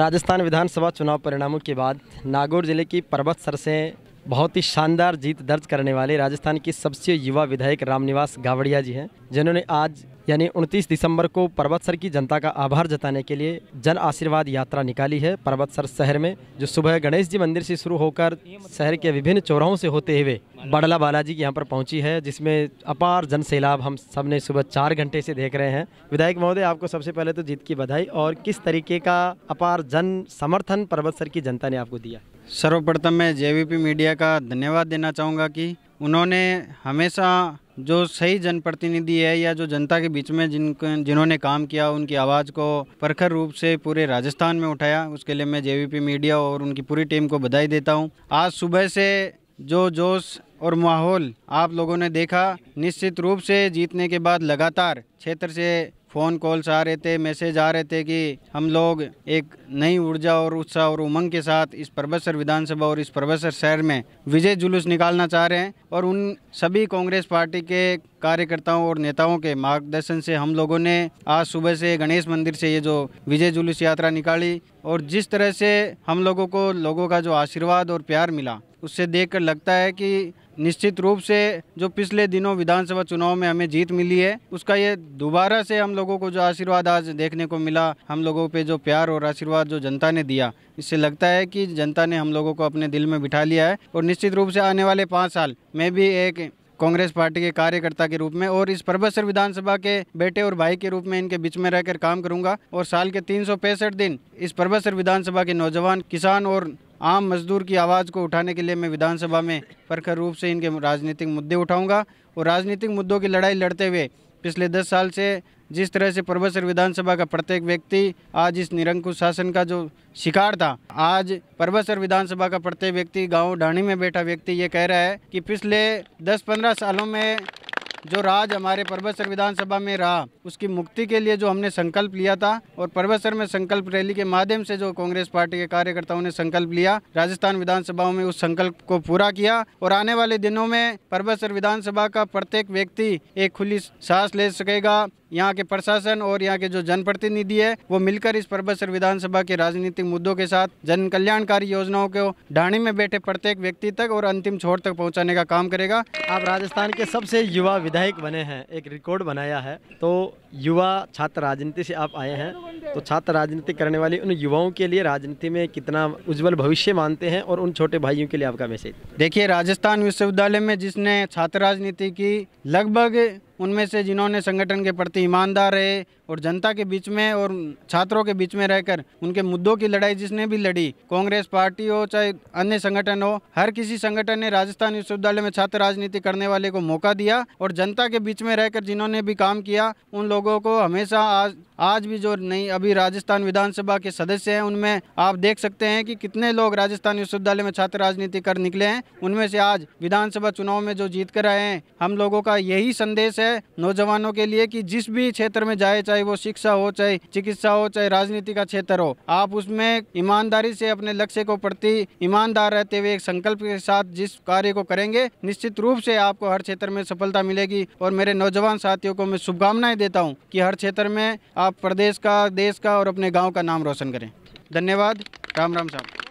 राजस्थान विधानसभा चुनाव परिणामों के बाद नागौर ज़िले की पर्वत सर से बहुत ही शानदार जीत दर्ज करने वाले राजस्थान के सबसे युवा विधायक रामनिवास गावड़िया जी हैं जिन्होंने आज यानी 29 दिसंबर को पर्वतसर की जनता का आभार जताने के लिए जन आशीर्वाद यात्रा निकाली है पर्वतसर शहर में जो सुबह गणेश जी मंदिर से शुरू होकर शहर के विभिन्न चौराहों से होते हुए बड़ला बालाजी यहाँ पर पहुंची है जिसमें अपार जन सैलाब हम सब ने सुबह चार घंटे से देख रहे हैं विधायक महोदय आपको सबसे पहले तो जीत की बधाई और किस तरीके का अपार जन समर्थन पर्वतसर की जनता ने आपको दिया सर्वप्रथम मैं जेवीपी मीडिया का धन्यवाद देना चाहूँगा कि उन्होंने हमेशा जो सही जनप्रतिनिधि है या जो जनता के बीच में जिन जिन्होंने काम किया उनकी आवाज़ को प्रखर रूप से पूरे राजस्थान में उठाया उसके लिए मैं जेवीपी मीडिया और उनकी पूरी टीम को बधाई देता हूँ आज सुबह से जो जोश और माहौल आप लोगों ने देखा निश्चित रूप से जीतने के बाद लगातार क्षेत्र से फ़ोन कॉल्स आ रहे थे मैसेज आ रहे थे कि हम लोग एक नई ऊर्जा और उत्साह और उमंग के साथ इस परबसर विधानसभा और इस परबसर शहर में विजय जुलूस निकालना चाह रहे हैं और उन सभी कांग्रेस पार्टी के कार्यकर्ताओं और नेताओं के मार्गदर्शन से हम लोगों ने आज सुबह से गणेश मंदिर से ये जो विजय जुलूस यात्रा निकाली और जिस तरह से हम लोगों को लोगों का जो आशीर्वाद और प्यार मिला उससे देख लगता है कि निश्चित रूप से जो पिछले दिनों विधानसभा चुनाव में हमें जीत मिली है उसका ये दोबारा से हम लोगों को जो आशीर्वाद आज देखने को मिला हम लोगों पे जो प्यार और आशीर्वाद जो जनता ने दिया इससे लगता है कि जनता ने हम लोगों को अपने दिल में बिठा लिया है और निश्चित रूप से आने वाले पाँच साल में भी एक कांग्रेस पार्टी के कार्यकर्ता के रूप में और इस परबसर विधानसभा के बेटे और भाई के रूप में इनके बीच में रहकर काम करूंगा और साल के तीन दिन इस परबसर विधानसभा के नौजवान किसान और आम मजदूर की आवाज़ को उठाने के लिए मैं विधानसभा में प्रखर रूप से इनके राजनीतिक मुद्दे उठाऊंगा और राजनीतिक मुद्दों की लड़ाई लड़ते हुए पिछले दस साल से जिस तरह से परमेश्वर विधानसभा का प्रत्येक व्यक्ति आज इस निरंकुश शासन का जो शिकार था आज परमेश्वर विधानसभा का प्रत्येक व्यक्ति गांव ढाणी में बैठा व्यक्ति ये कह रहा है कि पिछले 10-15 सालों में जो राज हमारे पर्वसर विधानसभा में रहा उसकी मुक्ति के लिए जो हमने संकल्प लिया था और पर्वसर में संकल्प रैली के माध्यम से जो कांग्रेस पार्टी के कार्यकर्ताओं ने संकल्प लिया राजस्थान विधानसभाओं में उस संकल्प को पूरा किया और आने वाले दिनों में पर्वसर विधानसभा का प्रत्येक व्यक्ति एक खुली सांस ले सकेगा यहाँ के प्रशासन और यहाँ के जो जनप्रतिनिधि है वो मिलकर इस परबसर विधानसभा के राजनीतिक मुद्दों के साथ जन कल्याणकारी योजनाओं को ढाणी में बैठे प्रत्येक व्यक्ति तक और अंतिम छोर तक पहुँचाने का काम करेगा आप राजस्थान के सबसे युवा विधायक बने हैं एक रिकॉर्ड बनाया है तो युवा छात्र राजनीति से आप आए हैं तो छात्र राजनीति करने वाले उन युवाओं के लिए राजनीति में कितना उज्जवल भविष्य मानते हैं और उन छोटे भाइयों के लिए आपका मैसेज देखिए राजस्थान विश्वविद्यालय में जिसने छात्र राजनीति की लगभग उनमें से जिन्होंने संगठन के प्रति ईमानदार रहे और जनता के बीच में और छात्रों के बीच में रहकर उनके मुद्दों की लड़ाई जिसने भी लड़ी कांग्रेस पार्टी हो चाहे अन्य संगठन हो हर किसी संगठन ने राजस्थान विश्वविद्यालय में छात्र राजनीति करने वाले को मौका दिया और जनता के बीच में रहकर जिन्होंने भी काम किया उन लोगों को हमेशा आज आज भी जो नई अभी राजस्थान विधानसभा के सदस्य हैं उनमें आप देख सकते हैं कि कितने लोग राजस्थान विश्वविद्यालय में छात्र राजनीति कर निकले हैं उनमें से आज विधानसभा चुनाव में जो जीत कर आए हैं हम लोगों का यही संदेश है नौजवानों के लिए कि जिस भी क्षेत्र में जाए चाहे वो शिक्षा हो चाहे चिकित्सा हो चाहे राजनीति का क्षेत्र हो आप उसमें ईमानदारी से अपने लक्ष्य को प्रति ईमानदार रहते हुए एक संकल्प के साथ जिस कार्य को करेंगे निश्चित रूप से आपको हर क्षेत्र में सफलता मिलेगी और मेरे नौजवान साथियों को मैं शुभकामनाएं देता हूं कि हर क्षेत्र में आप प्रदेश का देश देश का और अपने गाँव का नाम रोशन करें धन्यवाद राम राम साहब